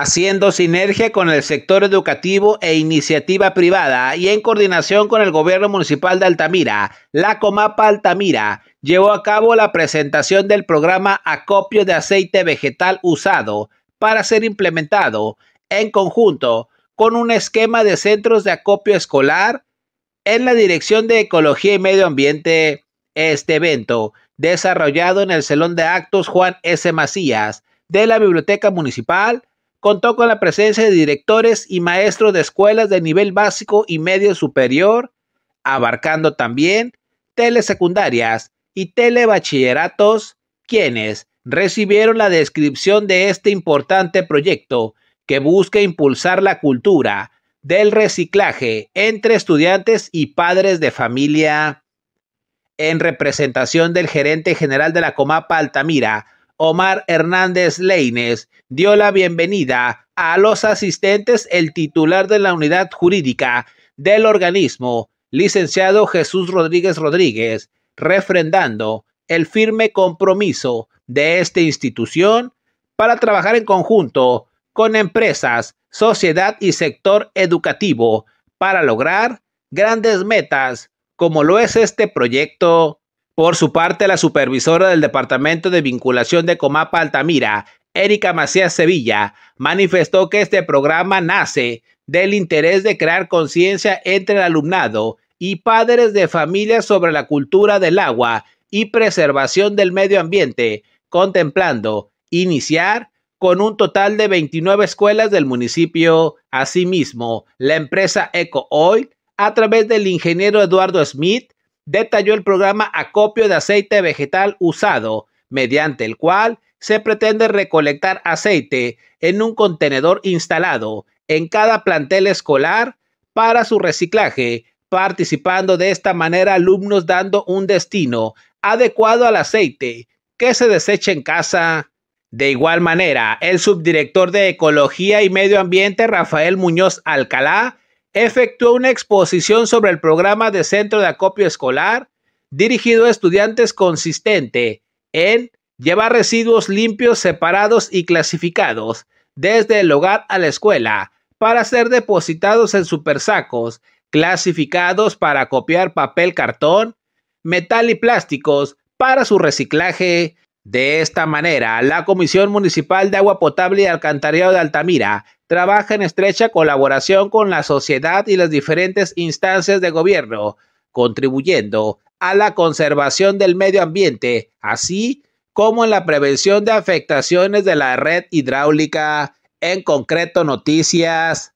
haciendo sinergia con el sector educativo e iniciativa privada y en coordinación con el gobierno municipal de Altamira, la Comapa Altamira llevó a cabo la presentación del programa Acopio de Aceite Vegetal Usado para ser implementado en conjunto con un esquema de centros de acopio escolar en la Dirección de Ecología y Medio Ambiente. Este evento, desarrollado en el Salón de Actos Juan S. Macías de la Biblioteca Municipal, contó con la presencia de directores y maestros de escuelas de nivel básico y medio superior, abarcando también telesecundarias y telebachilleratos, quienes recibieron la descripción de este importante proyecto que busca impulsar la cultura del reciclaje entre estudiantes y padres de familia. En representación del gerente general de la Comapa Altamira, Omar Hernández Leines, dio la bienvenida a los asistentes el titular de la unidad jurídica del organismo, licenciado Jesús Rodríguez Rodríguez, refrendando el firme compromiso de esta institución para trabajar en conjunto con empresas, sociedad y sector educativo para lograr grandes metas como lo es este proyecto por su parte, la supervisora del Departamento de Vinculación de Comapa Altamira, Erika Macías Sevilla, manifestó que este programa nace del interés de crear conciencia entre el alumnado y padres de familias sobre la cultura del agua y preservación del medio ambiente, contemplando iniciar con un total de 29 escuelas del municipio. Asimismo, la empresa Eco Oil, a través del ingeniero Eduardo Smith, detalló el programa acopio de aceite vegetal usado, mediante el cual se pretende recolectar aceite en un contenedor instalado en cada plantel escolar para su reciclaje, participando de esta manera alumnos dando un destino adecuado al aceite que se desecha en casa. De igual manera, el subdirector de Ecología y Medio Ambiente, Rafael Muñoz Alcalá, efectuó una exposición sobre el programa de centro de acopio escolar dirigido a estudiantes consistente en llevar residuos limpios separados y clasificados desde el hogar a la escuela para ser depositados en supersacos clasificados para copiar papel, cartón, metal y plásticos para su reciclaje. De esta manera, la Comisión Municipal de Agua Potable y Alcantarillado de Altamira trabaja en estrecha colaboración con la sociedad y las diferentes instancias de gobierno, contribuyendo a la conservación del medio ambiente, así como en la prevención de afectaciones de la red hidráulica. En concreto, noticias